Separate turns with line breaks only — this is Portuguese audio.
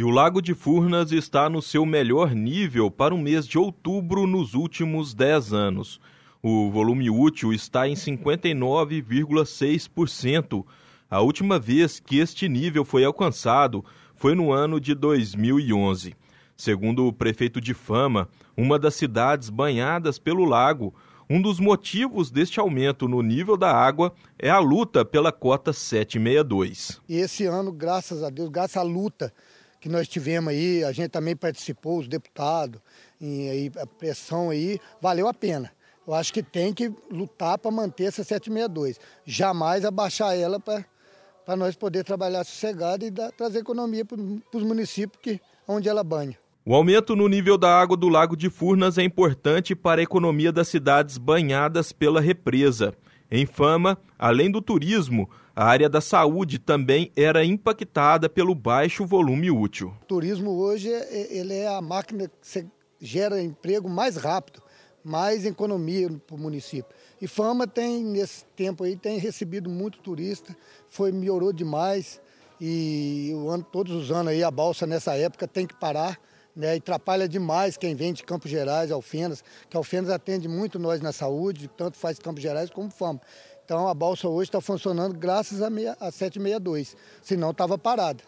E o Lago de Furnas está no seu melhor nível para o mês de outubro nos últimos 10 anos. O volume útil está em 59,6%. A última vez que este nível foi alcançado foi no ano de 2011. Segundo o prefeito de Fama, uma das cidades banhadas pelo lago, um dos motivos deste aumento no nível da água é a luta pela cota 762.
E esse ano, graças a Deus, graças à luta que nós tivemos aí, a gente também participou, os deputados, e, aí a pressão aí, valeu a pena. Eu acho que tem que lutar para manter essa 762. Jamais abaixar ela para nós poder trabalhar sossegado e dar, trazer economia para os municípios que, onde ela banha.
O aumento no nível da água do Lago de Furnas é importante para a economia das cidades banhadas pela represa. Em Fama, além do turismo, a área da saúde também era impactada pelo baixo volume útil. O
turismo hoje é, ele é a máquina que gera emprego mais rápido, mais economia para o município. E Fama tem, nesse tempo aí, tem recebido muito turista, foi, melhorou demais. E o ano, todos os anos aí a balsa nessa época tem que parar né, atrapalha demais quem vem de Campos Gerais, Alfenas, que Alfenas atende muito nós na saúde, tanto faz Campos Gerais como Fama. Então a balsa hoje está funcionando graças a, meia, a 762, senão estava parada.